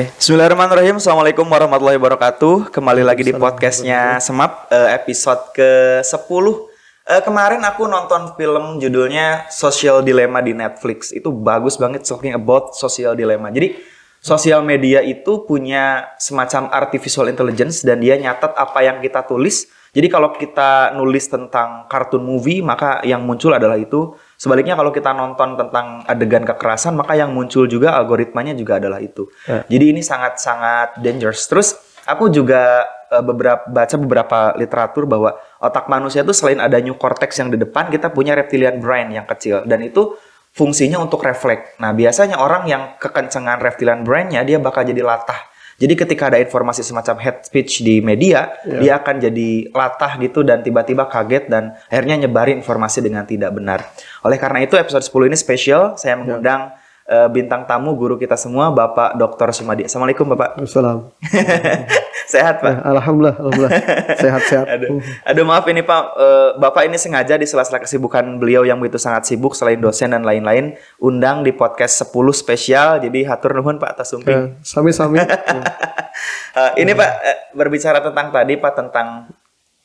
Oke, okay. Bismillahirrahmanirrahim. Assalamualaikum warahmatullahi wabarakatuh. Kembali lagi di podcastnya Semap eh, episode ke 10 eh, Kemarin aku nonton film judulnya Social Dilemma di Netflix. Itu bagus banget talking about social dilemma. Jadi sosial media itu punya semacam artificial intelligence dan dia nyatat apa yang kita tulis. Jadi kalau kita nulis tentang kartun movie maka yang muncul adalah itu Sebaliknya kalau kita nonton tentang adegan kekerasan, maka yang muncul juga algoritmanya juga adalah itu. Yeah. Jadi ini sangat-sangat dangerous. Terus aku juga uh, eh, beberapa baca beberapa literatur bahwa otak manusia itu selain ada new cortex yang di depan, kita punya reptilian brain yang kecil dan itu fungsinya untuk refleks. Nah, biasanya orang yang kekencengan reptilian brainnya dia bakal jadi latah jadi ketika ada informasi semacam head speech di media, yeah. dia akan jadi latah gitu dan tiba-tiba kaget dan akhirnya nyebarin informasi dengan tidak benar. Oleh karena itu episode 10 ini spesial, saya mengundang yeah Eh, bintang tamu guru kita semua Bapak Dr. Sumadi. Assalamualaikum Bapak. Assalamualaikum. sehat Pak. Ya, alhamdulillah, alhamdulillah. sehat sehat. Aduh, aduh maaf ini Pak, eh, Bapak ini sengaja di sela-sela kesibukan beliau yang begitu sangat sibuk selain dosen dan lain-lain undang di podcast 10 spesial. Jadi hatur nuhun Pak atas sumping. Ya, sami-sami. uh, ini Pak berbicara tentang tadi Pak tentang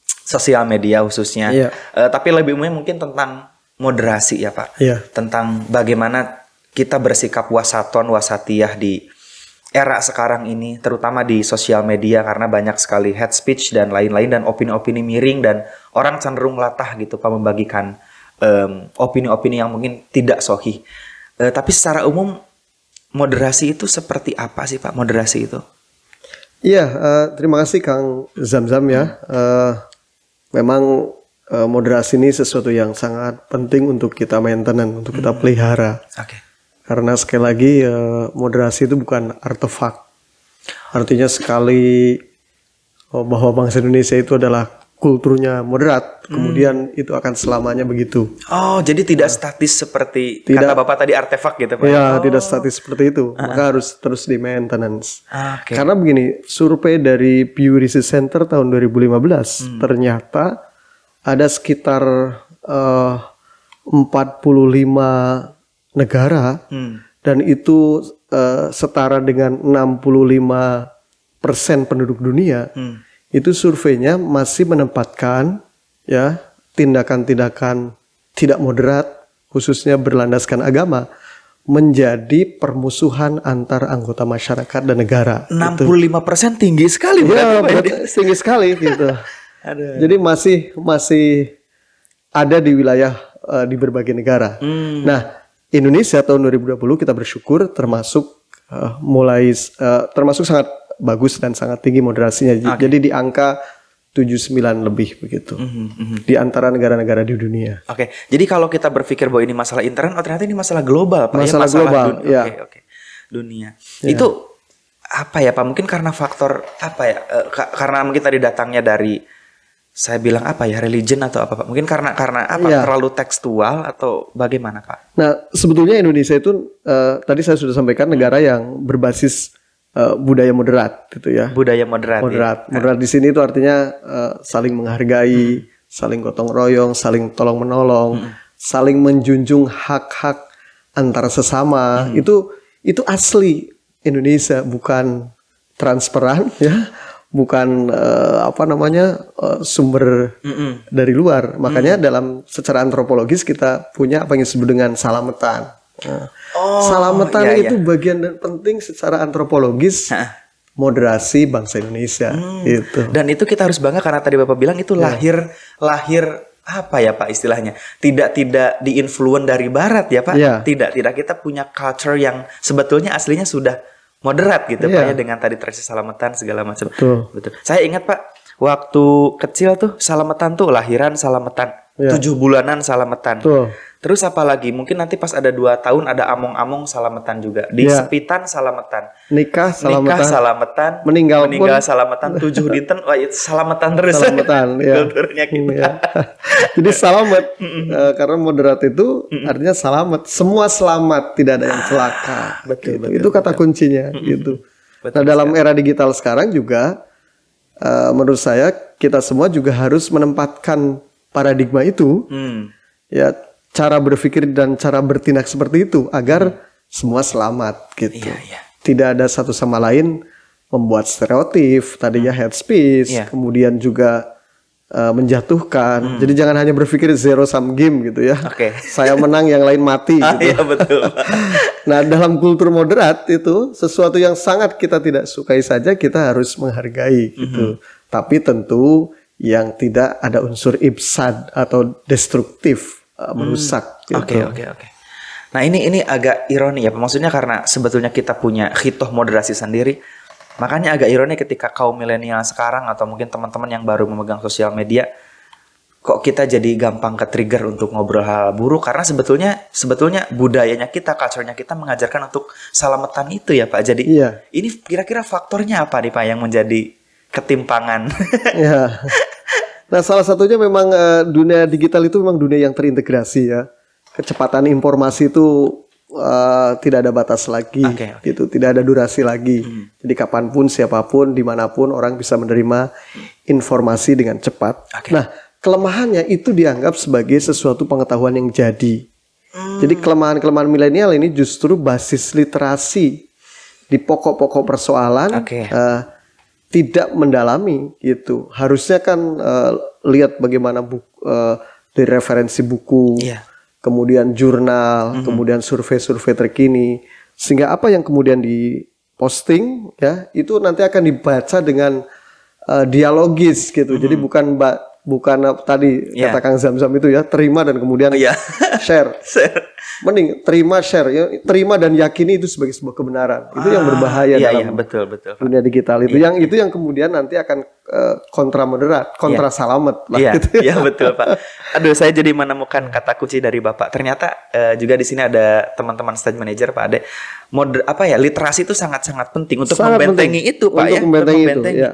sosial media khususnya. Iya. tapi lebih umumnya mungkin tentang moderasi ya Pak. iya. Tentang bagaimana kita bersikap wasaton wasatiyah di era sekarang ini terutama di sosial media karena banyak sekali head speech dan lain-lain dan opini-opini miring dan orang cenderung latah gitu pak membagikan opini opini-opini yang mungkin tidak sohi. uh, eh, tapi secara umum moderasi itu seperti apa sih pak moderasi itu Iya, uh, terima kasih Kang Zam-zam ya. Uh, memang uh, moderasi ini sesuatu yang sangat penting untuk kita maintenance, untuk kita hmm. pelihara. Okay. Karena sekali lagi eh, moderasi itu bukan artefak. Artinya sekali oh, bahwa bangsa Indonesia itu adalah kulturnya moderat, hmm. kemudian itu akan selamanya begitu. Oh, jadi tidak nah, statis seperti tidak, kata Bapak tadi artefak gitu Pak. Iya, oh. tidak statis seperti itu. Uh ah, -huh. Maka ah. harus terus di maintenance. Ah, okay. Karena begini, survei dari Pew Research Center tahun 2015 hmm. ternyata ada sekitar eh, uh, 45 negara hmm. dan itu uh, setara dengan 65 persen penduduk dunia, hmm. itu surveinya masih menempatkan ya tindakan-tindakan tidak moderat khususnya berlandaskan agama menjadi permusuhan antar anggota masyarakat dan negara. 65% gitu. tinggi sekali ya, berarti, tinggi sekali gitu. Aduh. Jadi masih masih ada di wilayah uh, di berbagai negara. Hmm. Nah, Indonesia tahun 2020 kita bersyukur termasuk uh, mulai uh, termasuk sangat bagus dan sangat tinggi moderasinya. Okay. Jadi di angka 79 lebih begitu. Mm -hmm. Di antara negara-negara di dunia. Oke. Okay. Jadi kalau kita berpikir bahwa ini masalah intern, oh ternyata ini masalah global, Pak. Masalah, ya, masalah global. Dunia. Ya. Okay, okay. Dunia. Ya. Itu apa ya, Pak? Mungkin karena faktor apa ya? Eh, karena mungkin tadi datangnya dari saya bilang apa ya religion atau apa pak mungkin karena karena apa ya. terlalu tekstual atau bagaimana pak nah sebetulnya Indonesia itu uh, tadi saya sudah sampaikan negara yang berbasis uh, budaya moderat gitu ya budaya moderat iya. moderat ya. moderat di sini itu artinya uh, saling menghargai hmm. saling gotong royong saling tolong menolong hmm. saling menjunjung hak-hak antara sesama hmm. itu itu asli Indonesia bukan transparan, ya bukan uh, apa namanya uh, sumber mm -mm. dari luar. Makanya mm. dalam secara antropologis kita punya apa yang disebut dengan salametan. Nah, oh, salametan iya, iya. itu iya. bagian dan penting secara antropologis. Hah moderasi bangsa Indonesia hmm. itu Dan itu kita harus bangga karena tadi Bapak bilang itu ya. lahir lahir apa ya Pak istilahnya tidak tidak diinfluen dari Barat ya Pak ya. tidak tidak kita punya culture yang sebetulnya aslinya sudah moderat gitu yeah. Pak ya dengan tadi tradisi salamatan segala macam. Betul. Betul. Saya ingat Pak waktu kecil tuh salamatan tuh lahiran salamatan, yeah. tujuh bulanan salamatan. Betul. Terus apalagi mungkin nanti pas ada dua tahun ada among-among salametan juga. Di yeah. Sepitan salametan. Nikah salametan. Nikah salametan. Meninggal, meninggal pun. salametan. Tujuh dinten wah, salametan terus. Salametan. ya. Kulturnya gitu. Hmm, ya. Jadi salamet eh, karena moderat itu artinya salamet. Semua selamat tidak ada yang ah, celaka. betul, gitu. betul. Itu kata betul. kuncinya gitu. Nah, betul, nah dalam era digital sekarang juga uh, menurut saya kita semua juga harus menempatkan paradigma itu. Hmm. Ya cara berpikir dan cara bertindak seperti itu agar hmm. semua selamat gitu. Iya, iya. Tidak ada satu sama lain membuat stereotip, tadinya hmm. head iya. kemudian juga uh, menjatuhkan. Hmm. Jadi jangan hanya berpikir zero sum game gitu ya. Oke. Okay. Saya menang yang lain mati ah, gitu. ah, iya betul. nah, dalam kultur moderat itu sesuatu yang sangat kita tidak sukai saja kita harus menghargai gitu. -hmm. Tapi tentu yang tidak ada unsur ibsad atau destruktif uh, merusak. Gitu. Oke oke oke. Nah ini ini agak ironi ya, maksudnya karena sebetulnya kita punya hitoh moderasi sendiri, makanya agak ironi ketika kaum milenial sekarang atau mungkin teman-teman yang baru memegang sosial media, kok kita jadi gampang ke trigger untuk ngobrol hal, -hal buruk karena sebetulnya sebetulnya budayanya kita, culture kita mengajarkan untuk salametan itu ya Pak. Jadi iya. ini kira-kira faktornya apa nih Pak yang menjadi ketimpangan? Iya. Nah, salah satunya memang uh, dunia digital itu memang dunia yang terintegrasi ya. Kecepatan informasi itu uh, tidak ada batas lagi, okay, okay. gitu, tidak ada durasi lagi. Hmm. Jadi kapanpun, siapapun, dimanapun orang bisa menerima informasi dengan cepat. Okay. Nah, kelemahannya itu dianggap sebagai sesuatu pengetahuan yang jadi. Hmm. Jadi kelemahan-kelemahan milenial ini justru basis literasi di pokok-pokok persoalan. Okay. Uh, eh, tidak mendalami gitu. Harusnya kan uh, lihat bagaimana buku uh, eh, dari referensi buku, yeah. kemudian jurnal, mm -hmm. kemudian survei-survei terkini, sehingga apa yang kemudian diposting ya itu nanti akan dibaca dengan uh, dialogis gitu. Mm -hmm. Jadi bukan mbak bukan tadi yeah. kata Kang zam itu ya terima dan kemudian yeah. Oh, iya. share. share. Mending terima share ya, terima dan yakini itu sebagai sebuah kebenaran. Itu yang ah, berbahaya yeah, dalam yeah, betul, betul. dunia digital itu. Yeah. Yang itu yang kemudian nanti akan uh, eh, kontra moderat, iya. kontra yeah. salamet lah yeah. gitu. Ya. Iya, yeah, betul, Pak. Aduh, saya jadi menemukan kata kunci dari Bapak. Ternyata uh, juga di sini ada teman-teman stage manager Pak Ade. Moder apa ya, literasi itu sangat-sangat penting untuk sangat membentengi penting. itu, Pak untuk ya. Membentengi untuk membentengi itu. Ya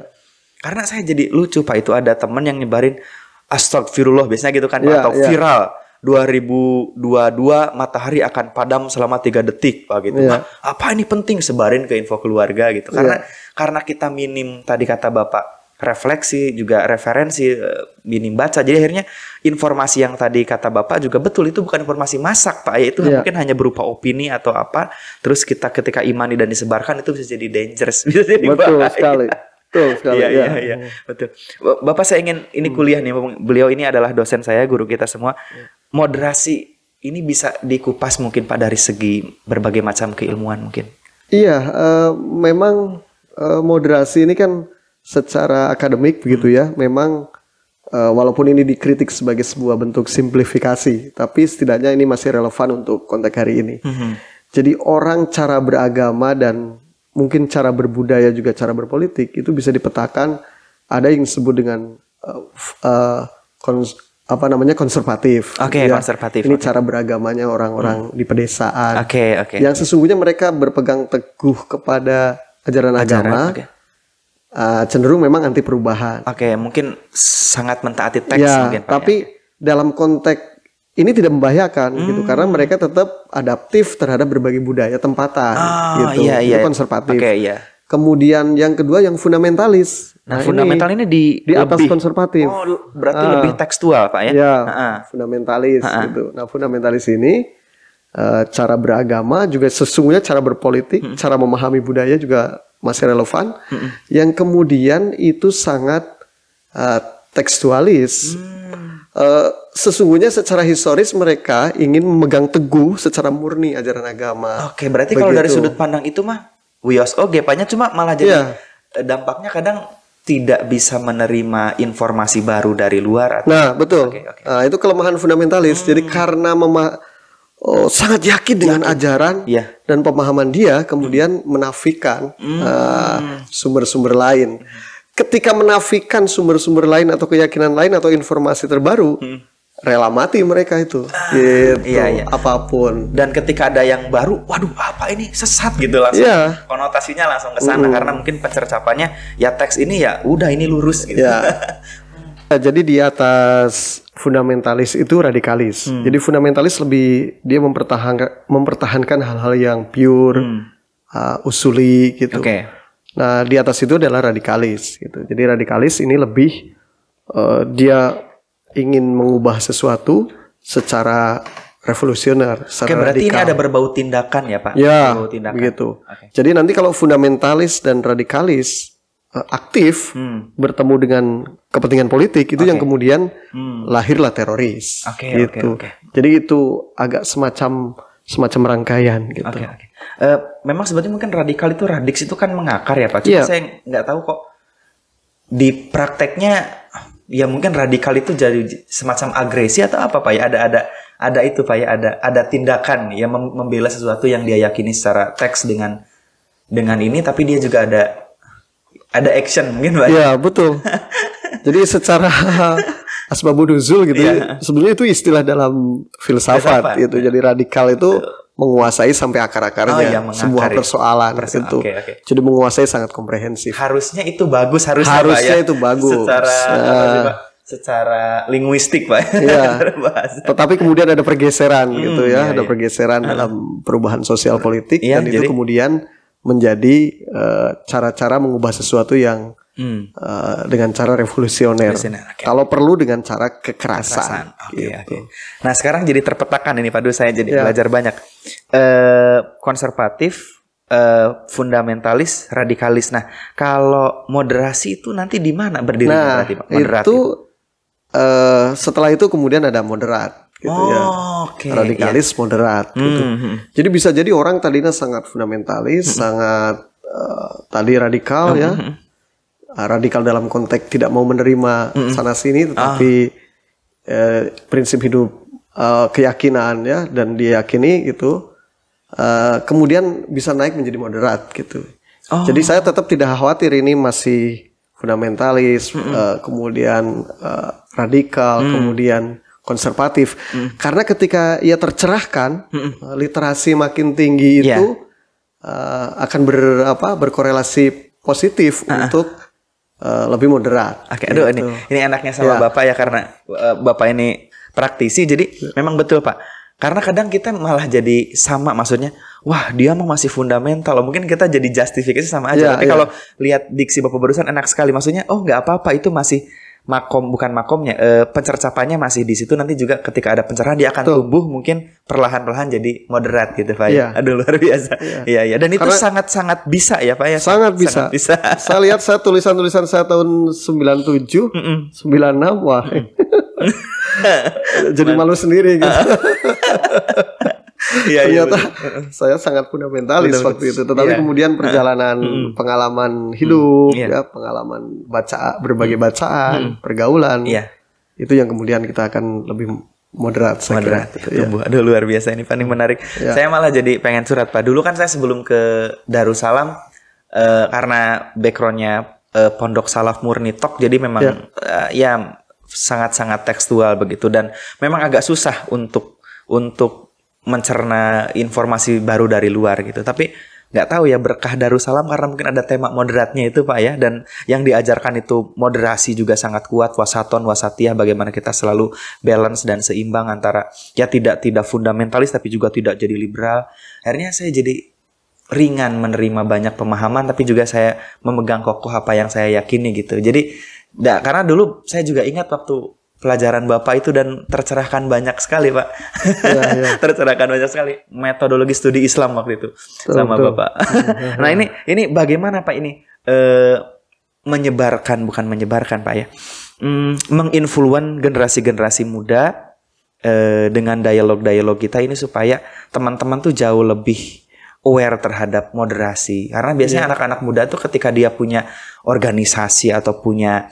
karena saya jadi lucu Pak itu ada teman yang nyebarin astagfirullah biasanya gitu kan yeah, atau yeah. viral 2022 matahari akan padam selama tiga detik Pak gitu. Yeah. Nah, apa ini penting sebarin ke info keluarga gitu. Iya. Karena yeah. karena kita minim tadi kata Bapak refleksi juga referensi eh, minim baca jadi akhirnya informasi yang tadi kata bapak juga betul itu bukan informasi masak pak ya itu yeah. mungkin hanya berupa opini atau apa terus kita ketika imani dan disebarkan itu bisa jadi dangerous bisa jadi betul bahaya. sekali Betul Iya, ya. iya, iya. Betul. Bapak saya ingin ini hmm. kuliah nih, beliau ini adalah dosen saya, guru kita semua. Ya. Moderasi ini bisa dikupas mungkin Pak dari segi berbagai macam keilmuan mungkin. Iya, uh, memang uh, moderasi ini kan secara akademik begitu ya, hmm. memang uh, walaupun ini dikritik sebagai sebuah bentuk simplifikasi, tapi setidaknya ini masih relevan untuk konteks hari ini. Mm -hmm. Jadi orang cara beragama dan mungkin cara berbudaya juga cara berpolitik itu bisa dipetakan ada yang disebut dengan uh, uh, kons apa namanya konservatif. Oke, okay, konservatif. Ini okay. cara beragamanya orang-orang hmm. di pedesaan. Oke, okay, oke. Okay. Yang sesungguhnya mereka berpegang teguh kepada ajaran, ajaran agama. Okay. Uh, cenderung memang anti perubahan. Oke, okay, mungkin sangat mentaati teks ya, mungkin. Ya. tapi ya. dalam konteks ini tidak membahayakan gitu. hmm. gitu karena mereka tetap adaptif terhadap berbagai budaya tempatan ah, gitu iya, iya. itu konservatif okay, iya. kemudian yang kedua yang fundamentalis nah, nah fundamental ini, ini di di atas lebih, konservatif oh berarti ah, lebih tekstual pak ya, ya ah. fundamentalis ah, ah. gitu nah fundamentalis ini uh, cara beragama juga sesungguhnya cara berpolitik hmm. cara memahami budaya juga masih relevan hmm. yang kemudian itu sangat uh, tekstualis hmm Eh, sesungguhnya secara historis mereka ingin memegang teguh secara murni ajaran agama. Oke, berarti Begitu. kalau dari sudut pandang itu mah Wios oh gepanya cuma malah jadi yeah. Iya. dampaknya kadang tidak bisa menerima informasi baru dari luar. Atau... Nah, betul. Okay, okay. Nah, itu kelemahan fundamentalis. Hmm. Jadi karena mema oh, sangat yakin dengan yakin. ajaran ya. dan pemahaman dia, kemudian hmm. menafikan hmm. Ah, sumber-sumber hmm. uh, lain ketika menafikan sumber-sumber lain atau keyakinan lain atau informasi terbaru hmm. rela mati mereka itu ah, gitu iya, iya. apapun dan ketika ada yang baru waduh apa ini sesat gitu langsung yeah. konotasinya langsung ke sana mm. karena mungkin pencercapannya ya teks ini ya udah ini lurus gitu yeah. Iya. jadi di atas fundamentalis itu radikalis. Hmm. Jadi fundamentalis lebih dia mempertahankan mempertahankan hal-hal yang pure, hmm. uh, usuli gitu. Okay. Nah, di atas itu adalah radikalis gitu. Jadi radikalis ini lebih uh, dia ingin mengubah sesuatu secara revolusioner. Secara Oke, berarti radikal. ini ada berbau tindakan ya, Pak? Ya, berbau tindakan. begitu. Okay. Jadi nanti kalau fundamentalis dan radikalis uh, aktif hmm. bertemu dengan kepentingan politik itu okay. yang kemudian hmm. lahirlah teroris. Okay, gitu. Okay, okay. Jadi itu agak semacam semacam rangkaian gitu. Okay, okay. Uh, eh, memang sebetulnya mungkin radikal itu radiks itu kan mengakar ya Pak. Cuma yeah. saya nggak tahu kok di prakteknya ya mungkin radikal itu jadi semacam agresi atau apa Pak ya? Ada ada ada itu Pak ya, ada ada tindakan yang membela sesuatu yang dia yakini secara teks dengan dengan ini tapi dia juga ada ada action mungkin Pak. Iya, yeah, betul. jadi secara asbabun nuzul gitu. Yeah. Sebenarnya itu istilah dalam filsafat, filsafat gitu. Yeah. Jadi radikal itu menguasai sampai akar-akarnya oh, ya, sebuah persoalan, persoalan itu. Okay, okay. Jadi menguasai sangat komprehensif. Harusnya itu bagus, harusnya harusnya ya. itu bagus. Secara nah, secara linguistik, Pak. Ya. Iya. Tetapi kemudian ada pergeseran hmm, gitu ya, iya, ada iya. pergeseran hmm. dalam perubahan sosial politik iya, dan jadi, itu kemudian menjadi eh, cara-cara uh, cara -cara mengubah sesuatu yang hmm. uh, dengan cara revolusioner. okay. Kalau perlu dengan cara kekerasan. kekerasan. Okay, gitu. okay. Nah sekarang jadi terpetakan ini Pak saya jadi yeah. belajar banyak. Uh, konservatif, uh, fundamentalis, radikalis. Nah kalau moderasi itu nanti di mana berdiri? Nah berarti, itu uh, setelah itu kemudian ada moderat gitu ya. oh, ya. Okay. Radikalis yeah. moderat Mm -hmm. Jadi bisa jadi orang tadinya sangat fundamentalis, mm -hmm. sangat uh, tadi radikal mm -hmm. ya. Hmm, hmm. Ah, radikal dalam konteks tidak mau menerima mm sana sini ah. tetapi ah. eh, prinsip hidup eh, keyakinan ya dan diyakini gitu eh, kemudian bisa naik menjadi moderat gitu oh. jadi saya tetap tidak khawatir ini masih fundamentalis mm eh, kemudian eh, radikal mm. kemudian konservatif mm. karena ketika ia tercerahkan mm. literasi makin tinggi iya. itu yeah. akan ber berkorelasi positif uh -uh. untuk uh, lebih moderat. Oke, okay, aduh gitu. ini ini enaknya sama ya. bapak ya karena uh, bapak ini praktisi jadi ya. memang betul pak. Karena kadang kita malah jadi sama maksudnya, wah dia mah masih fundamental. Mungkin kita jadi justifikasi sama aja. Ya, Tapi ya. kalau lihat diksi bapak barusan enak sekali maksudnya, oh nggak apa-apa itu masih makom bukan makomnya eh, pencercapannya masih di situ nanti juga ketika ada pencerahan dia akan Tuh. tumbuh mungkin perlahan-lahan jadi moderat gitu Pak ya. Iya. Aduh luar biasa. Iya iya ya dan itu sangat-sangat bisa ya Pak ya. Sangat, sangat bisa. Sangat bisa. saya lihat saya tulisan-tulisan saya tahun 97, mm -mm. 96 wah. jadi malu sendiri gitu. Iya, iya, ternyata iya, saya sangat fundamentalis betul, waktu itu tetapi iya. kemudian nah. perjalanan mm. pengalaman hidup mm, ya pengalaman baca berbagai hmm. bacaan mm. pergaulan ya. itu yang kemudian kita akan lebih moderat saya moderat kira. Ya, tumbuh. Aduh luar biasa ini paling menarik. Ya. Saya malah jadi pengen surat Pak. Dulu kan saya sebelum ke Darussalam uh, karena backgroundnya uh, Pondok Salaf Murni Tok jadi memang ya. Uh, ya sangat-sangat tekstual begitu dan memang agak susah untuk untuk mencerna informasi baru dari luar gitu. Tapi nggak tahu ya berkah Darussalam karena mungkin ada tema moderatnya itu Pak ya dan yang diajarkan itu moderasi juga sangat kuat wasaton wasatiyah bagaimana kita selalu balance dan seimbang antara ya tidak tidak fundamentalis tapi juga tidak jadi liberal akhirnya saya jadi ringan menerima banyak pemahaman tapi juga saya memegang kokoh apa yang saya yakini gitu jadi nah, karena dulu saya juga ingat waktu pelajaran Bapak itu dan tercerahkan banyak sekali, Pak. Ya, ya. tercerahkan banyak sekali metodologi studi Islam waktu itu betul, sama Bapak. Iya, iya, nah, iya. ini ini bagaimana Pak ini e, menyebarkan bukan menyebarkan, Pak ya. Mm, menginfluen generasi-generasi muda e, dengan dialog-dialog kita ini supaya teman-teman tuh jauh lebih aware terhadap moderasi. Karena biasanya anak-anak yeah. muda tuh ketika dia punya organisasi atau punya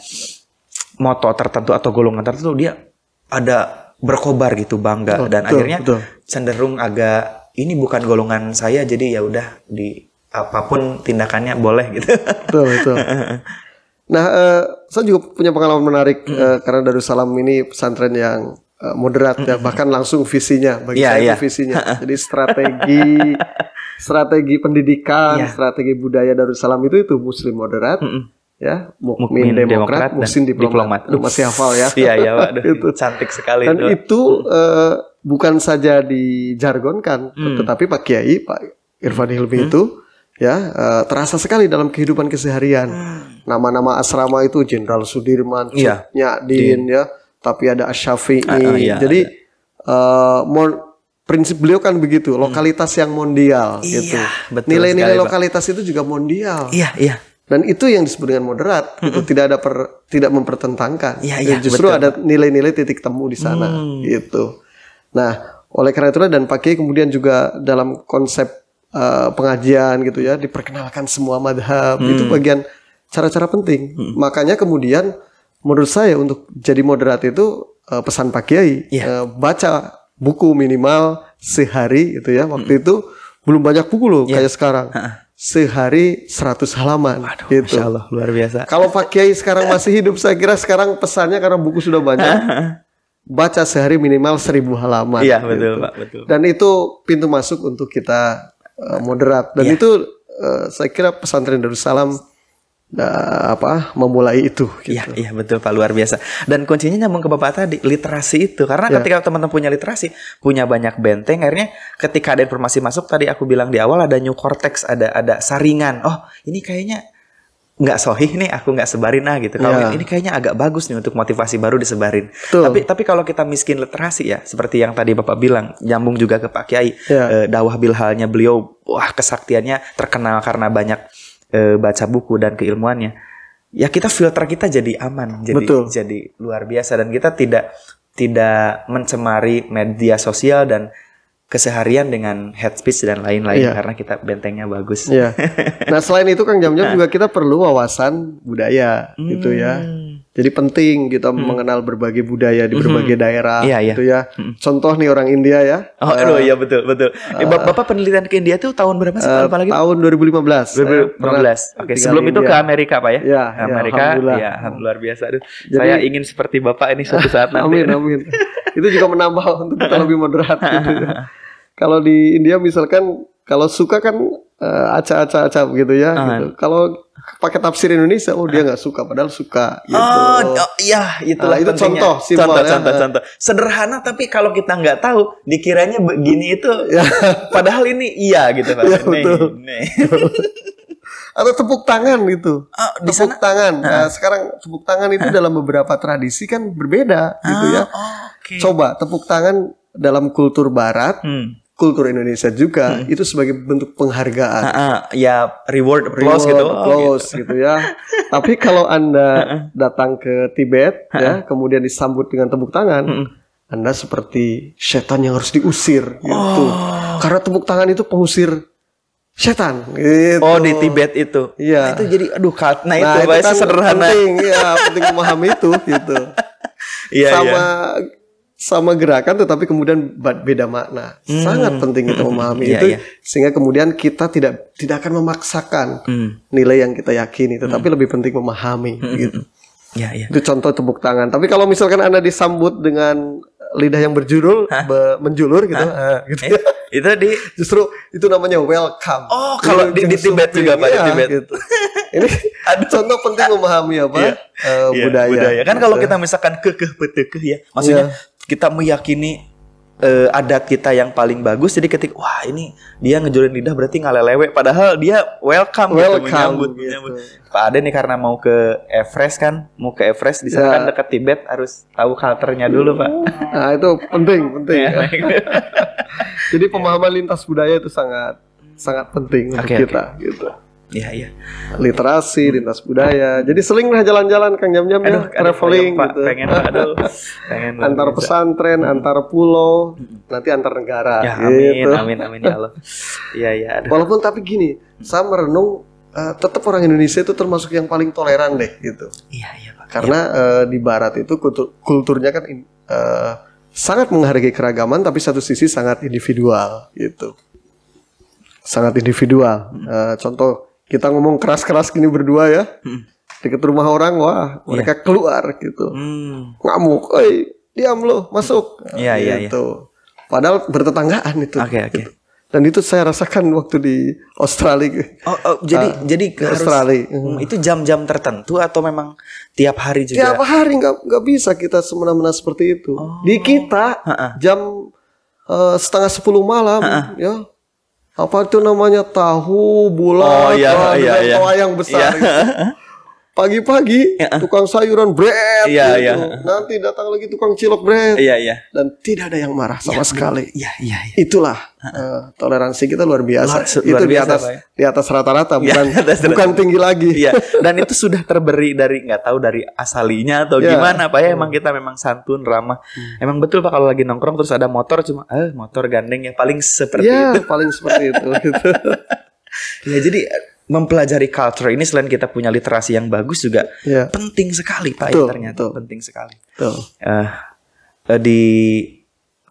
moto tertentu atau golongan tertentu dia ada berkobar gitu bangga oh, dan betul, akhirnya betul. cenderung agak ini bukan golongan saya jadi ya udah di apapun tindakannya boleh gitu. Betul betul. Nah, uh, saya juga punya pengalaman menarik mm. uh, karena Darussalam ini pesantren yang uh, moderat mm. ya, bahkan langsung visinya bagi yeah, saya yeah. visinya. Jadi strategi strategi pendidikan, yeah. strategi budaya Darussalam itu itu muslim moderat. Mm -mm ya mukmin demokrat, demokrat muslim diplomat. Lu masih hafal ya? Iya iya itu cantik sekali Dan itu. itu uh, bukan saja dijargonkan hmm. tetapi Pak Kiai Pak Irfan Hilmi hmm. itu ya uh, terasa sekali dalam kehidupan keseharian. Hmm. Nama-nama hmm. asrama itu Jenderal Sudirman, ya. Nyakdin ya, tapi ada Asyafi'i. Uh, ah, uh, oh, iya, Jadi ada. uh, prinsip beliau kan begitu, hmm. lokalitas hmm. yang mondial iya, gitu. Nilai-nilai lokalitas itu juga mondial. Iya, iya. Dan itu yang disebut dengan moderat, gitu. tidak ada per, tidak mempertentangkan. Ya, ya, justru betul. ada nilai-nilai titik temu di sana, hmm. gitu. Nah, oleh karena itulah dan pakai kemudian juga dalam konsep uh, pengajian gitu ya, diperkenalkan semua madhab hmm. itu bagian cara-cara penting. Hmm. Makanya kemudian menurut saya untuk jadi moderat itu uh, pesan Pak Kiai yeah. Iya. uh, baca buku minimal sehari gitu ya. Waktu hmm. itu belum banyak buku loh yeah. kayak sekarang. Ha -ha sehari 100 halaman. Aduh, gitu. Masya Allah, luar biasa. Kalau Pak Kiai sekarang masih hidup, saya kira sekarang pesannya karena buku sudah banyak. baca sehari minimal 1000 halaman. Iya, gitu. Pak, betul. Dan itu pintu masuk untuk kita uh, moderat. Dan ya. itu uh, saya kira pesantren Darussalam uh, apa memulai itu gitu. Iya, iya betul Pak luar biasa. Dan kuncinya nyambung ke Bapak tadi literasi itu karena ya. ketika teman-teman punya literasi, punya banyak benteng akhirnya ketika ada informasi masuk tadi aku bilang di awal ada new cortex, ada ada saringan. Oh, ini kayaknya nggak sohih nih aku nggak sebarin ah gitu kalau yeah. ini kayaknya agak bagus nih untuk motivasi baru disebarin Tuh. tapi tapi kalau kita miskin literasi ya seperti yang tadi bapak bilang nyambung juga ke pak kiai yeah. eh, dawah bilhalnya beliau wah kesaktiannya terkenal karena banyak e, baca buku dan keilmuannya ya kita filter kita jadi aman jadi Betul. jadi luar biasa dan kita tidak tidak mencemari media sosial dan keseharian dengan head speech dan lain-lain yeah. karena kita bentengnya bagus. Yeah. Nah selain itu Kang Jam Jam nah. juga kita perlu wawasan budaya hmm. gitu ya hmm. Jadi penting kita hmm. mengenal berbagai budaya di hmm. berbagai hmm. daerah iya, iya, gitu ya. Hmm. Contoh nih orang India ya. Oh, aduh uh, iya betul, betul. Uh, Bapak penelitian ke India tuh tahun berapa sih? Uh, apa lagi? Tahun 2015. 2015. Oke, okay, sebelum India. itu ke Amerika, Pak ya? ya? Ya, Amerika. Alhamdulillah. Ya, luar biasa. Aduh, Jadi, saya ingin seperti Bapak ini suatu saat nanti. amin, amin. itu juga menambah untuk kita lebih moderat gitu ya. Kalau di India misalkan kalau suka kan uh, acak-acak gitu ya uh, gitu. Ah. Kalau pakai tafsir Indonesia oh dia nggak suka padahal suka gitu. oh, oh iya itulah nah, itu pentingnya. contoh simpel contoh, ya. contoh contoh sederhana tapi kalau kita nggak tahu dikiranya begini itu ya. padahal ini iya gitu pak ya, nih, betul. nih. atau tepuk tangan gitu oh, di tepuk sana? tangan nah, sekarang tepuk tangan itu dalam beberapa tradisi kan berbeda ah, gitu ya oh, ah, okay. coba tepuk tangan dalam kultur barat hmm kultur Indonesia juga hmm. itu sebagai bentuk penghargaan. Ha -ha, ya reward applause reward, gitu. Oh, plus gitu. gitu ya. Tapi kalau Anda datang ke Tibet ya, kemudian disambut dengan tepuk tangan, hmm. Anda seperti setan yang harus diusir gitu. Oh. Karena tepuk tangan itu pengusir setan gitu. Oh di Tibet itu. Iya. Nah, itu jadi aduh kat, nah, nah itu, nah, itu kan sederhana. Penting, ya, penting memahami itu gitu. Iya, iya. Sama iya sama gerakan tetapi kemudian beda makna. Hmm. Sangat penting kita hmm. memahami hmm. itu yeah, sehingga kemudian kita tidak tidak akan memaksakan hmm. nilai yang kita yakini hmm. tetapi hmm. lebih penting memahami hmm. gitu. yeah, yeah, Itu contoh tepuk tangan. Tapi kalau misalkan Anda disambut dengan lidah yang berjudul be, menjulur gitu, Hah? Eh, gitu. Eh, itu di justru itu namanya welcome. Oh, kalau iya, di, di Tibet juga Pak, ya, Tibet. Gitu. Ini ada contoh penting memahami apa? Yeah. Uh, yeah, budaya. budaya. Kan gitu. kalau kita misalkan kekeh petekeh ya, maksudnya yeah kita meyakini uh, adat kita yang paling bagus jadi ketika wah ini dia ngejulin lidah berarti ngalelewe padahal dia welcome, gitu, welcome gitu menyambut, gitu. menyambut. Pak Ade nih karena mau ke Everest kan mau ke Everest di sana ya. kan dekat Tibet harus tahu culture dulu Pak nah itu penting penting ya. jadi pemahaman lintas budaya itu sangat sangat penting okay, untuk okay. kita gitu Iya iya. Literasi, lintas budaya. Jadi lah jalan-jalan Kang Jam Jam ya, traveling aduh, gitu. Pengen aduh. Pengen antar bisa. pesantren, hmm. antar pulau, nanti antar negara ya, gitu. amin, gitu. Amin amin ya Allah. Iya iya. Walaupun tapi gini, saya merenung uh, eh, tetap orang Indonesia itu termasuk yang paling toleran deh gitu. Iya iya Karena ya. uh, di barat itu kultur, kulturnya kan uh, sangat menghargai keragaman tapi satu sisi sangat individual gitu sangat individual. Hmm. Uh, contoh kita ngomong keras-keras gini berdua ya hmm. deket rumah orang wah iya. mereka yeah. keluar gitu hmm. ngamuk, oi diam lo masuk yeah, iya, iya. gitu yeah, yeah. padahal bertetanggaan itu okay, okay. Gitu. dan itu saya rasakan waktu di Australia oh, oh jadi uh, jadi ke Australia harus, hmm, itu jam-jam tertentu atau memang tiap hari juga tiap hari nggak nggak bisa kita semena-mena seperti itu oh. di kita uh -uh. jam uh, setengah sepuluh malam uh -uh. ya apa itu namanya tahu bulat oh, iya, iya, iya. yang besar iya. Gitu. pagi-pagi ya. Ah. tukang sayuran bread ya, gitu. ya. nanti datang lagi tukang cilok bread ya, ya. dan tidak ada yang marah sama ya, sekali ya, ya, ya. itulah uh, toleransi kita luar biasa luar, itu luar di atas biasa, ya. di atas rata-rata ya, bukan atas bukan rata. tinggi lagi ya. dan itu sudah terberi dari nggak tahu dari asalinya atau ya. gimana pak ya iya. emang kita memang santun ramah hmm. emang betul pak kalau lagi nongkrong terus ada motor cuma eh motor gandeng ya paling seperti ya, itu paling seperti itu gitu. ya jadi mempelajari culture ini selain kita punya literasi yang bagus juga yeah. penting sekali pak ya, betul, ya ternyata betul. penting sekali. Betul. Uh, di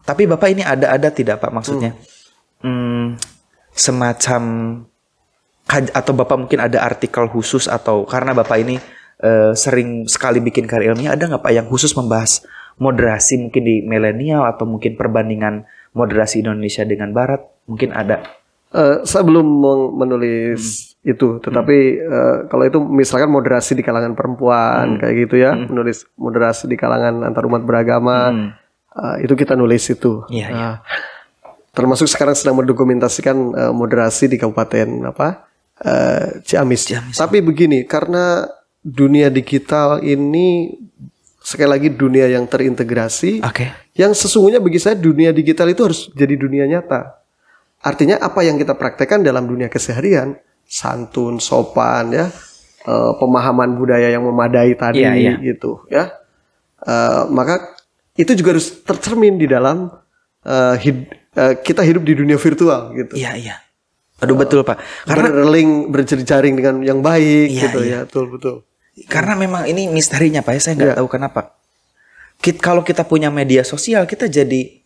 tapi bapak ini ada ada tidak pak maksudnya hmm. Hmm, semacam atau bapak mungkin ada artikel khusus atau karena bapak ini uh, sering sekali bikin karya ilmiah ada nggak pak yang khusus membahas moderasi mungkin di milenial atau mungkin perbandingan moderasi Indonesia dengan Barat mungkin ada. Uh, saya belum menulis hmm itu tetapi hmm. uh, kalau itu misalkan moderasi di kalangan perempuan hmm. kayak gitu ya hmm. menulis moderasi di kalangan antar umat beragama hmm. uh, itu kita nulis itu ya, uh, termasuk sekarang sedang mendokumentasikan uh, moderasi di kabupaten apa uh, Ciamis. Ciamis tapi begini karena dunia digital ini sekali lagi dunia yang terintegrasi okay. yang sesungguhnya bagi saya dunia digital itu harus jadi dunia nyata artinya apa yang kita praktekkan dalam dunia keseharian santun, sopan ya, e, pemahaman budaya yang memadai tadi yeah, yeah. gitu ya. E, maka itu juga harus tercermin di dalam e, hid, e, kita hidup di dunia virtual gitu. Iya, yeah, iya. Yeah. Aduh betul Pak. Karena berling berjejaring dengan yang baik yeah, gitu yeah. ya, betul betul. Karena memang ini misterinya Pak, ya saya nggak yeah. tahu kenapa. Kita, kalau kita punya media sosial, kita jadi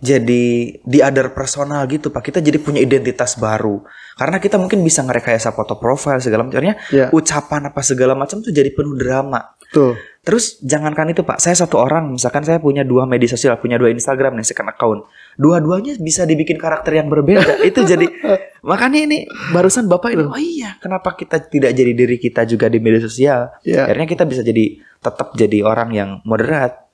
jadi di other personal gitu pak kita jadi punya identitas baru karena kita mungkin bisa ngerekayasa foto profil segala macamnya yeah. ucapan apa segala macam tuh jadi penuh drama tuh terus jangankan itu pak saya satu orang misalkan saya punya dua media sosial punya dua Instagram nih second account dua-duanya bisa dibikin karakter yang berbeda itu jadi makanya ini barusan bapak ini oh iya kenapa kita tidak jadi diri kita juga di media sosial yeah. akhirnya kita bisa jadi tetap jadi orang yang moderat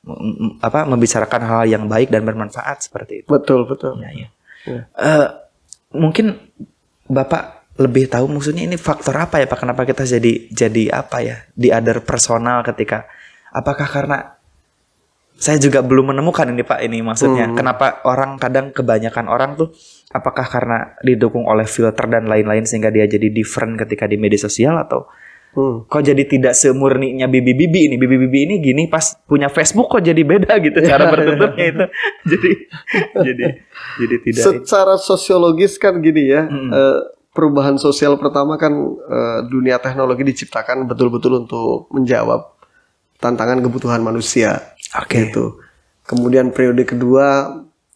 apa membicarakan hal yang baik dan bermanfaat seperti itu. Betul betul. Ya, ya. Ya. Uh, mungkin bapak lebih tahu maksudnya ini faktor apa ya pak? Kenapa kita jadi jadi apa ya di other personal ketika apakah karena saya juga belum menemukan ini pak ini maksudnya hmm. kenapa orang kadang kebanyakan orang tuh apakah karena didukung oleh filter dan lain-lain sehingga dia jadi different ketika di media sosial atau hmm. kok jadi tidak semurninya bibi-bibi ini bibi-bibi ini gini pas punya Facebook kok jadi beda gitu cara bertutupnya itu jadi jadi jadi tidak secara sosiologis kan gini ya hmm. uh, perubahan sosial pertama kan uh, dunia teknologi diciptakan betul-betul untuk menjawab tantangan kebutuhan manusia okay. gitu kemudian periode kedua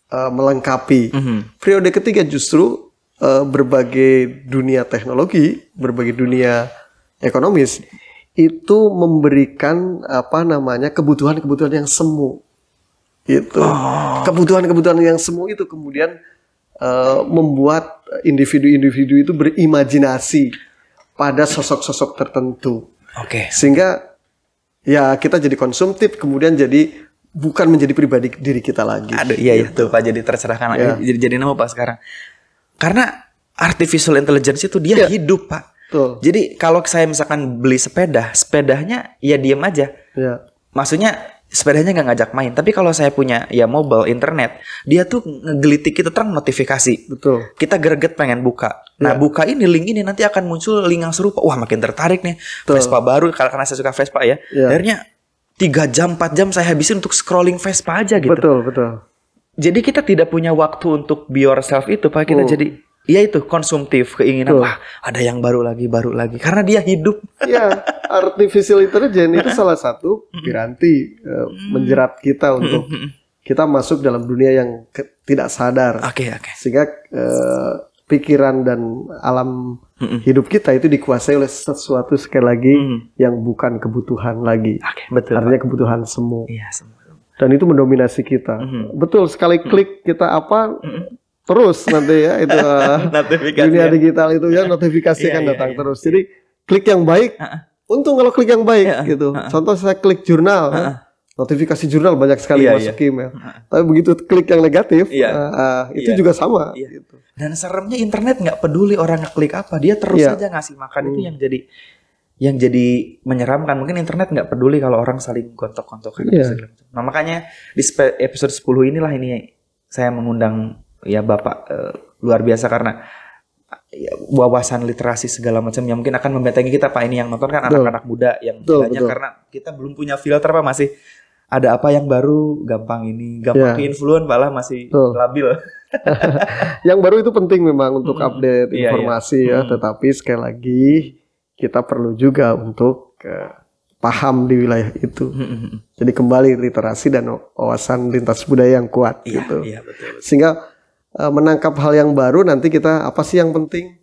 uh, melengkapi -hmm. periode ketiga justru uh, berbagai dunia teknologi berbagai dunia ekonomis itu memberikan apa namanya kebutuhan-kebutuhan yang semu itu oh. kebutuhan-kebutuhan yang semu itu kemudian uh, membuat individu-individu itu berimajinasi pada sosok-sosok tertentu oke okay. sehingga ya kita jadi konsumtif kemudian jadi bukan menjadi pribadi diri kita lagi aduh iya gitu. itu pak jadi tercerahkan yeah. jadi jadi nama pak sekarang karena artificial intelligence itu dia yeah. hidup pak Tuh. Jadi kalau saya misalkan beli sepeda, sepedanya ya diem aja. Ya. Maksudnya sepedanya nggak ngajak main. Tapi kalau saya punya ya mobile internet, dia tuh ngegelitik kita terang notifikasi. Betul. Kita greget pengen buka. Nah, ya. buka ini link ini nanti akan muncul link yang serupa. Wah, makin tertarik nih. Betul. Vespa baru karena saya suka Vespa ya. ya. Akhirnya 3 jam 4 jam saya habisin untuk scrolling Vespa aja gitu. Betul, betul. Jadi kita tidak punya waktu untuk be yourself itu, Pak. Kita uh. jadi Iya itu konsumtif keinginan Tuh. wah ada yang baru lagi baru lagi karena dia hidup. Iya artificial intelligence itu salah satu piranti uh, menjerat kita untuk kita masuk dalam dunia yang ke, tidak sadar. Oke okay, oke. Okay. Sehingga uh, pikiran dan alam hidup kita itu dikuasai oleh sesuatu sekali lagi yang bukan kebutuhan lagi. Oke okay, betul. Artinya kebutuhan semua. Iya semu dan itu mendominasi kita. Mm -hmm. Betul sekali klik kita apa mm -hmm terus nanti ya itu eh, dunia digital itu ya iya, notifikasi iya, akan iya, datang terus. Jadi klik yang baik. Untung kalau klik yang baik gitu. Contoh saya klik jurnal. Notifikasi jurnal banyak sekali yeah, masuk email. Tapi begitu klik yang negatif, yeah. Eh, itu juga sama. Yeah. Gitu. Dan seremnya internet nggak peduli orang ngeklik apa, dia terus yeah. aja ngasih makan itu hmm. yang jadi yang jadi menyeramkan mungkin internet nggak peduli kalau orang saling gontok-gontokan yeah. nah makanya di episode 10 inilah ini saya mengundang ya Bapak uh, luar biasa karena ya, wawasan literasi segala macam yang mungkin akan membentengi kita Pak ini yang nonton kan anak-anak muda yang betul, banyak betul. karena kita belum punya filter Pak masih ada apa yang baru gampang ini gampang yeah. ke malah masih betul. labil yang baru itu penting memang untuk hmm. update yeah, iya. informasi yeah. ya hmm. tetapi sekali lagi kita perlu juga untuk uh, paham di wilayah itu hmm. jadi kembali literasi dan wawasan lintas budaya yang kuat yeah, gitu yeah, betul, betul. sehingga Eh, menangkap hal yang baru nanti kita apa sih yang penting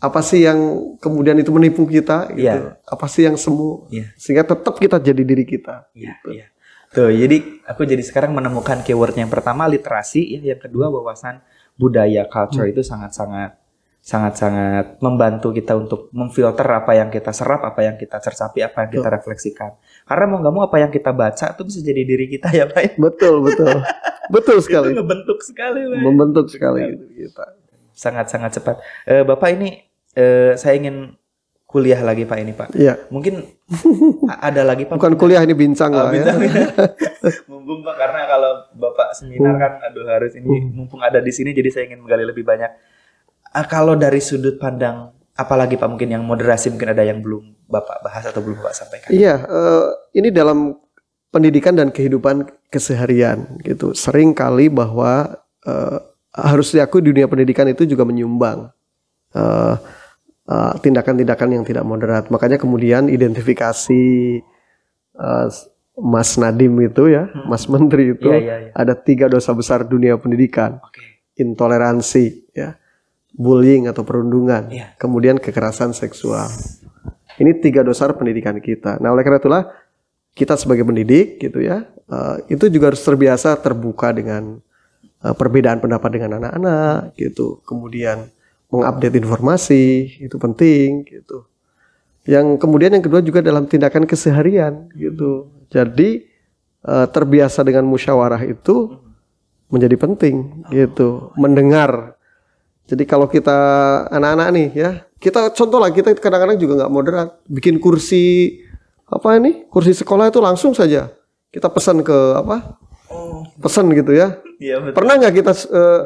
apa sih yang kemudian itu menipu kita gitu yeah. apa sih yang semu yeah. sehingga tetap kita jadi diri kita yeah, gitu. yeah. Tuh, jadi aku jadi sekarang menemukan keyword yang pertama literasi, ya, yang kedua wawasan budaya culture hmm. itu sangat-sangat sangat-sangat membantu kita untuk memfilter apa yang kita serap, apa yang kita cercapi, apa yang kita refleksikan. Karena mau nggak mau apa yang kita baca itu bisa jadi diri kita ya, Pak. Betul, betul. Betul sekali. Itu membentuk sekali, Membentuk iya. sekali Sangat-sangat cepat. Uh, Bapak ini uh, saya ingin kuliah lagi Pak ini Pak. Iya. Mungkin ada lagi Pak. Bukan kuliah ini bincang oh, lah ya. bincang, ya. mumpung Pak karena kalau Bapak seminar kan aduh harus ini hmm. mumpung ada di sini jadi saya ingin menggali lebih banyak. Kalau dari sudut pandang apalagi Pak mungkin yang moderasi mungkin ada yang belum Bapak bahas atau belum Bapak sampaikan. Iya, uh, ini dalam pendidikan dan kehidupan keseharian gitu. Sering kali bahwa uh, harus diakui dunia pendidikan itu juga menyumbang eh, eh, tindakan-tindakan uh, yang tidak moderat. Makanya kemudian identifikasi uh, Mas Nadim itu ya, hmm. Mas Menteri itu ya, ya, ya. ada tiga dosa besar dunia pendidikan, okay. intoleransi, ya, bullying atau perundungan, ya. kemudian kekerasan seksual. Ini tiga dosa pendidikan kita. Nah oleh karena itulah kita sebagai pendidik gitu ya uh, itu juga harus terbiasa terbuka dengan uh, perbedaan pendapat dengan anak-anak gitu kemudian mengupdate informasi itu penting gitu yang kemudian yang kedua juga dalam tindakan keseharian gitu jadi uh, terbiasa dengan musyawarah itu menjadi penting gitu mendengar jadi kalau kita anak-anak nih ya kita contoh lah kita kadang-kadang juga nggak moderat bikin kursi apa ini kursi sekolah itu langsung saja kita pesan ke apa oh. pesan gitu ya, ya betul. pernah nggak kita uh,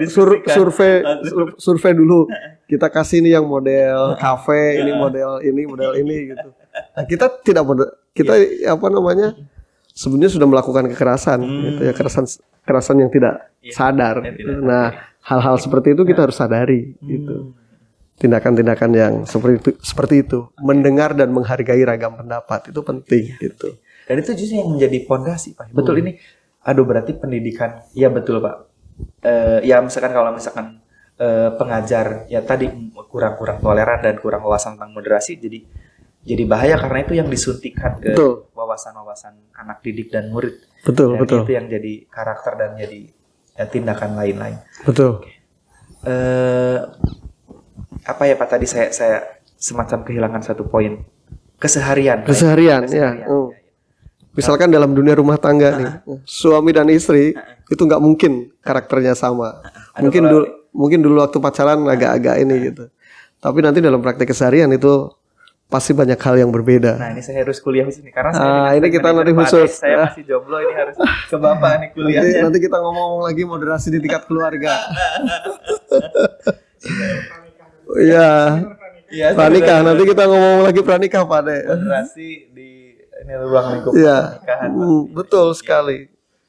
survei survei dulu kita kasih ini yang model kafe ini iya. model ini model ini gitu nah, kita tidak kita ya. apa namanya sebenarnya sudah melakukan kekerasan hmm. gitu ya kekerasan kekerasan yang tidak ya. sadar ya, tidak. nah iya. hal-hal seperti itu kita iya. harus sadari gitu. hmm. gitu tindakan-tindakan yang seperti itu, seperti itu mendengar dan menghargai ragam pendapat itu penting iya. gitu dan itu justru yang menjadi pondasi pak hmm. betul ini aduh berarti pendidikan ya betul pak uh, ya misalkan kalau misalkan uh, pengajar ya tadi kurang-kurang toleran dan kurang wawasan tentang moderasi jadi jadi bahaya karena itu yang disuntikan ke wawasan-wawasan anak didik dan murid betul dan betul itu yang jadi karakter dan jadi ya, tindakan lain-lain betul uh, apa ya Pak tadi saya saya semacam kehilangan satu poin keseharian. Keseharian, ya. Keseharian, Hmm. Misalkan dalam dunia rumah tangga nih, suami dan istri itu nggak mungkin karakternya sama. Mungkin dulu, mungkin dulu waktu pacaran agak-agak ini gitu. Tapi nanti dalam praktik keseharian itu pasti banyak hal yang berbeda. Nah ini saya harus kuliah di karena saya ah, ini kita nanti khusus. Paris, saya masih jomblo ini harus ke bapak nih kuliahnya. Nanti, nanti kita ngomong-ngomong lagi moderasi di tingkat keluarga. Iya. Iya. Iya. Pranikah. Nanti kita ngomong lagi pranikah Pak de. Generasi di ini ruang lingkup ya. pernikahan. Uh, betul ya. sekali.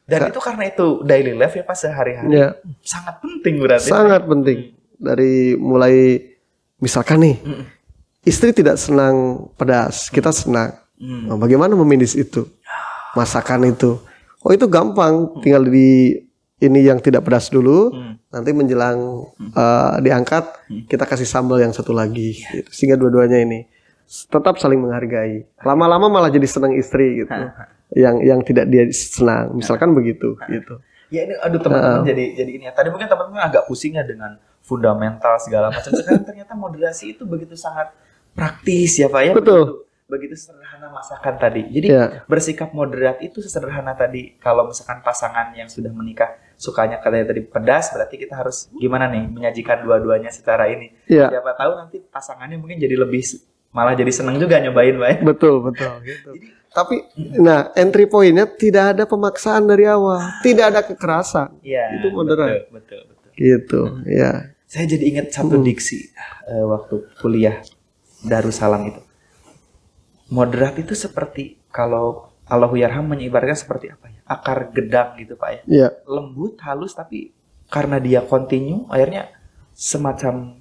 Dan Ka itu karena itu daily life ya pas sehari-hari. Ya. Sangat penting berarti. Sangat penting. Dari mulai misalkan nih mm. istri tidak senang pedas, kita senang. Hmm. Nah, bagaimana memindis itu? Ah. Masakan itu. Oh itu gampang, tinggal di ini yang tidak pedas dulu, hmm. nanti menjelang hmm. uh, diangkat hmm. kita kasih sambal yang satu lagi, gitu. sehingga dua-duanya ini tetap saling menghargai. Lama-lama malah jadi senang istri gitu, yang yang tidak dia senang, misalkan begitu, gitu. Ya ini, aduh teman-teman uh, jadi jadi ini ya. Tadi mungkin teman-teman agak pusing ya dengan fundamental segala macam. Sekarang ternyata moderasi itu begitu sangat praktis ya pak ya. Betul. Begitu begitu sederhana masakan tadi. Jadi yeah. bersikap moderat itu sederhana tadi kalau misalkan pasangan yang sudah menikah sukanya katanya tadi pedas berarti kita harus gimana nih menyajikan dua-duanya secara ini ya. siapa tahu nanti pasangannya mungkin jadi lebih malah jadi seneng juga nyobain baik ya. betul betul gitu tapi nah entry pointnya tidak ada pemaksaan dari awal tidak ada kekerasan ya, itu modern betul, betul betul gitu nah, ya saya jadi ingat satu hmm. diksi uh, waktu kuliah Darussalam itu moderat itu seperti kalau Allahu Yarham menyebarkan seperti apa ya? akar gedang gitu pak ya yeah. lembut halus tapi karena dia kontinu akhirnya semacam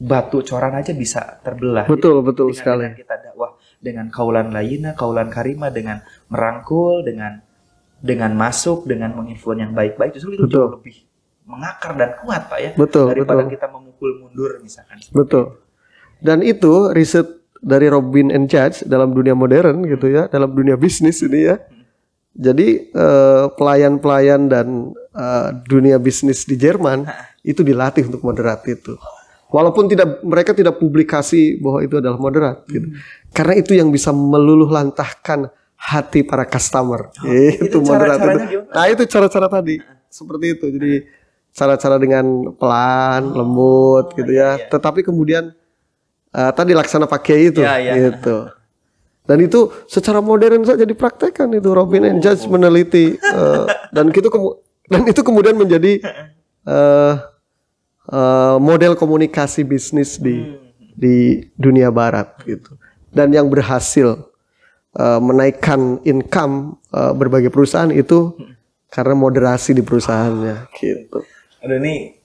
batu coran aja bisa terbelah betul ya? betul dengan, sekali dengan kita dakwah dengan kaulan layina kaulan karima dengan merangkul dengan dengan masuk dengan menginfluen yang baik-baik justru itu betul. jauh lebih mengakar dan kuat pak ya betul, daripada betul. kita memukul mundur misalkan betul dan itu riset dari Robin and Judge dalam dunia modern gitu ya dalam dunia bisnis ini ya hmm jadi eh, pelayan-pelayan dan eh, dunia bisnis di Jerman itu dilatih untuk moderat itu. Walaupun tidak mereka tidak publikasi bahwa itu adalah moderat hmm. gitu. Karena itu yang bisa meluluh lantahkan hati para customer. Oh, itu, moderat itu. Nah, itu cara-cara tadi. Seperti itu. Jadi cara-cara dengan pelan, oh, lembut iya, gitu ya. Iya, iya. Tetapi kemudian uh, tadi laksana pakai itu ya, iya. gitu. Dan itu secara modern saja dipraktekkan itu Robin oh. and Judge meneliti uh, dan itu dan itu kemudian menjadi uh, uh, model komunikasi bisnis di di dunia barat gitu. Dan yang berhasil uh, menaikkan income uh, berbagai perusahaan itu karena moderasi di perusahaannya gitu. Aduh nih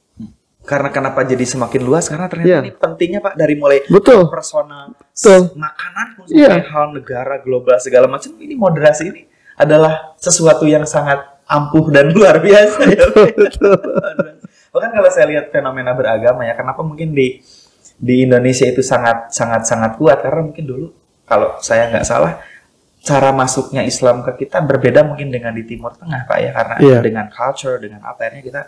karena kenapa jadi semakin luas karena ternyata yeah. ini pentingnya Pak dari mulai Betul. personal Betul. makanan yeah. Iya. hal negara global segala macam ini moderasi ini adalah sesuatu yang sangat ampuh dan luar biasa ya. Bahkan kalau saya lihat fenomena beragama ya kenapa mungkin di di Indonesia itu sangat sangat sangat kuat karena mungkin dulu kalau saya nggak salah cara masuknya Islam ke kita berbeda mungkin dengan di Timur Tengah Pak ya karena yeah. dengan culture dengan apa kita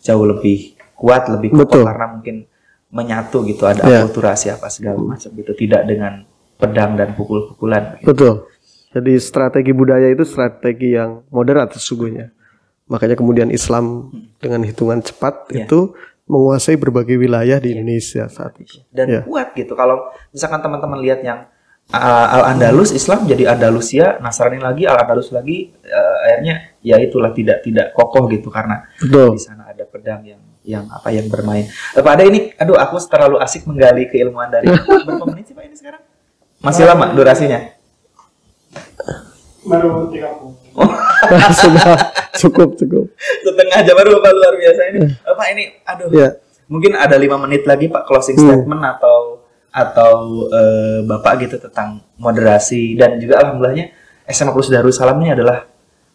jauh lebih kuat, lebih kuat Betul. karena mungkin menyatu gitu, ada yeah. akulturasi apa segala macam gitu, tidak dengan pedang dan pukul-pukulan. Gitu. Betul. Jadi strategi budaya itu strategi yang moderat sesungguhnya. Makanya kemudian Islam dengan hitungan cepat yeah. itu menguasai berbagai wilayah di ya. Indonesia saat itu. Dan yeah. kuat gitu. Kalau misalkan teman-teman lihat yang uh, Al Andalus Islam jadi Andalusia, Nasrani lagi Al Andalus lagi uh, akhirnya ya itulah tidak tidak kokoh gitu karena Betul. di sana ada pedang yang yang apa yang bermain. Eh, Pak Ada ini, aduh aku terlalu asik menggali keilmuan dari berapa menit sih Pak ini sekarang? Masih lama durasinya? Baru 30. Oh. Sudah, cukup cukup. Setengah jam baru Pak luar biasa ini. Bapak eh. eh, Pak ini, aduh. Yeah. Mungkin ada lima menit lagi Pak closing hmm. statement atau atau uh, Bapak gitu tentang moderasi dan juga alhamdulillahnya SMA Plus Darussalam ini adalah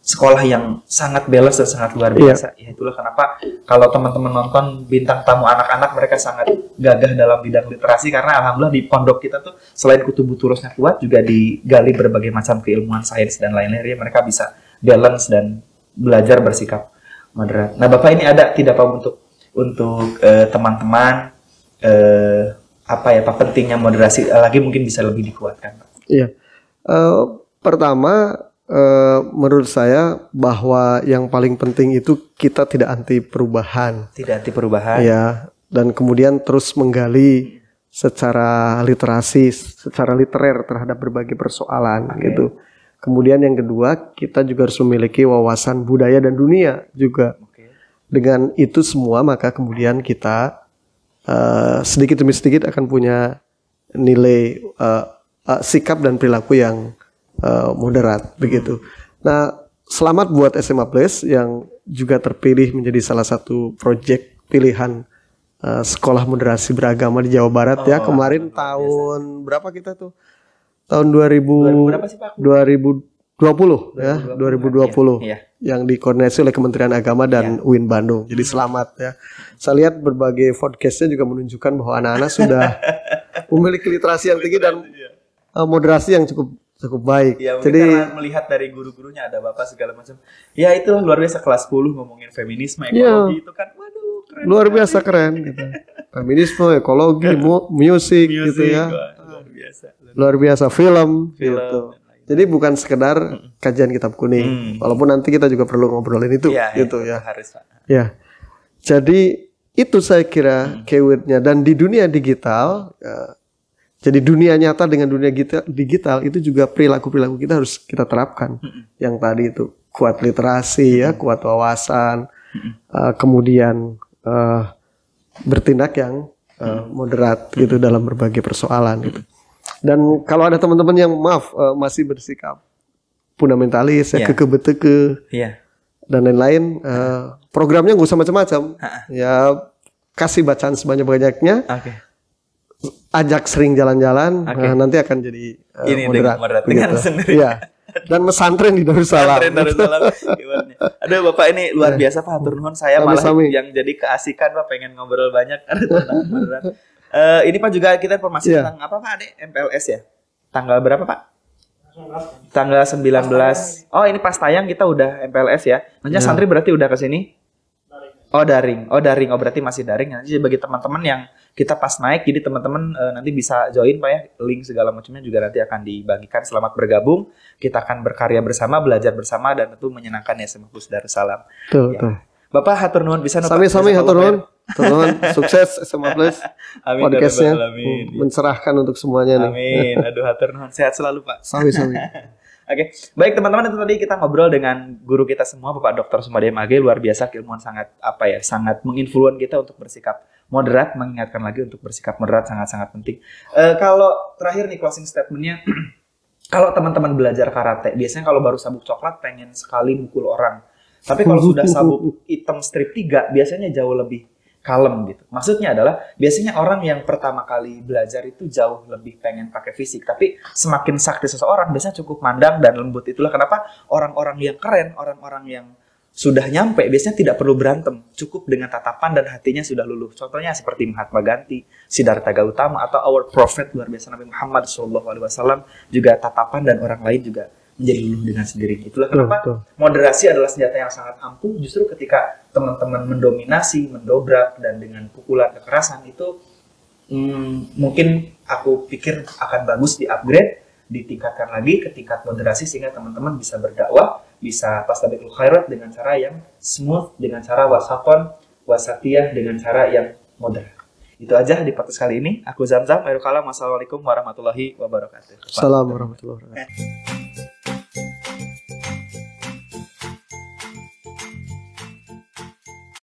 sekolah yang sangat balance dan sangat luar iya. biasa. Yeah. Ya itulah kenapa kalau teman-teman nonton bintang tamu anak-anak mereka sangat gagah dalam bidang literasi karena alhamdulillah di pondok kita tuh selain kutubu turusnya kuat juga digali berbagai macam keilmuan sains dan lain-lain ya mereka bisa balance dan belajar bersikap moderat. Nah, Bapak ini ada tidak Pak untuk untuk teman eh, teman-teman uh, apa ya Pak pentingnya moderasi eh, lagi mungkin bisa lebih dikuatkan Pak. Iya. Uh, pertama uh, menurut saya bahwa yang paling penting itu kita tidak anti perubahan. Tidak anti perubahan. Ya, dan kemudian terus menggali secara literasi, secara literer terhadap berbagai persoalan okay. gitu. Kemudian yang kedua, kita juga harus memiliki wawasan budaya dan dunia juga. Okay. Dengan itu semua maka kemudian kita uh, sedikit demi sedikit akan punya nilai uh, uh, sikap dan perilaku yang Eh, moderat begitu. Nah, selamat buat SMA Place yang juga terpilih menjadi salah satu proyek pilihan uh, sekolah moderasi beragama di Jawa Barat ya. oh, ya kemarin oh, tahun biasa. berapa kita tuh? Tahun 2000, 2000 ya 2020, 2020 ya. yang dikoordinasi oleh Kementerian Agama dan ya. UIN Bandung. Jadi selamat ya. Saya lihat berbagai podcastnya juga menunjukkan bahwa anak-anak sudah memiliki literasi yang tinggi dan uh, moderasi yang cukup cukup baik. Ya, Jadi karena melihat dari guru-gurunya ada bapak segala macam. Ya itulah luar biasa kelas 10 ngomongin feminisme iya. ekologi ya. itu kan waduh keren. Luar biasa biasa keren gitu. feminisme ekologi mu musik, gitu ya. luar biasa. Luar biasa film, film gitu. Jadi bukan sekedar kajian kitab kuning. Hmm. Walaupun nanti kita juga perlu ngobrolin itu ya, gitu ya. ya. Harus. Ya. Jadi itu saya kira hmm. keywordnya dan di dunia digital uh, jadi dunia nyata dengan dunia digital itu juga perilaku-perilaku kita harus kita terapkan. Yang tadi itu kuat literasi ya, kuat wawasan, uh, kemudian uh, bertindak yang uh, moderat gitu dalam berbagai persoalan gitu. Dan kalau ada teman-teman yang maaf uh, masih bersikap fundamentalis, yeah. ya iya. kekebeteke, yeah. dan lain-lain, uh, programnya nggak usah macam-macam. Ya kasih bacaan sebanyak-banyaknya. Okay ajak sering jalan-jalan. Okay. Nah, eh, nanti akan jadi uh, ini moderat, moderat dengan gitu. sendiri. ya. Dan pesantren di Darussalam. ada Bapak ini luar iya. biasa Pak Turun Saya Sambi -sambi. malah yang jadi keasikan Pak pengen ngobrol banyak Uh, ini Pak juga kita informasi ya. tentang apa Pak Ade? MPLS ya? Tanggal berapa Pak? Tanggal 19. Oh, ini pas tayang kita udah MPLS ya. Nanti iya. santri berarti udah ke sini? Oh, daring. Oh, daring. Oh, berarti masih daring. Nanti bagi teman-teman yang kita pas naik jadi teman-teman e, nanti bisa join Pak ya. Link segala macamnya juga nanti akan dibagikan. Selamat bergabung. Kita akan berkarya bersama, belajar bersama dan tentu menyenangkan ya semoga sudah salam Tuh, ya. tuh. Bapak hatur nuhun bisa Sami-sami hatur nuhun. Teman, sukses semua Plus amin, ya podcastnya hmm, mencerahkan untuk semuanya nih. Amin. Aduh hatur nuhun. Sehat selalu Pak. Sami-sami. Oke, baik teman-teman itu tadi kita ngobrol dengan guru kita semua Bapak Dokter Sumadi Mage luar biasa keilmuan sangat apa ya, sangat menginfluen kita untuk bersikap moderat mengingatkan lagi untuk bersikap moderat sangat-sangat penting. Uh, kalau terakhir nih closing statementnya, kalau teman-teman belajar karate, biasanya kalau baru sabuk coklat pengen sekali mukul orang. Tapi kalau sudah sabuk hitam strip 3, biasanya jauh lebih kalem gitu. Maksudnya adalah biasanya orang yang pertama kali belajar itu jauh lebih pengen pakai fisik, tapi semakin sakti seseorang biasanya cukup mandang dan lembut. Itulah kenapa orang-orang yang keren, orang-orang yang sudah nyampe biasanya tidak perlu berantem, cukup dengan tatapan dan hatinya sudah luluh. Contohnya seperti Mahatma Gandhi, Siddhartha Gautama atau our prophet luar biasa Nabi Muhammad Shallallahu alaihi wasallam juga tatapan dan orang lain juga menjadi luluh dengan sendirinya. Itulah kenapa betul. moderasi adalah senjata yang sangat ampuh justru ketika teman-teman mendominasi, mendobrak dan dengan pukulan kekerasan itu hmm, mungkin aku pikir akan bagus di upgrade, ditingkatkan lagi ke tingkat moderasi sehingga teman-teman bisa berdakwah bisa pastabikul khairat dengan cara yang smooth, dengan cara wasafon, wasatiyah, dengan cara yang mudah. Itu aja di podcast kali ini. Aku Zamzam, Airukala, Wassalamualaikum warahmatullahi wabarakatuh. Assalamualaikum warahmatullahi wabarakatuh.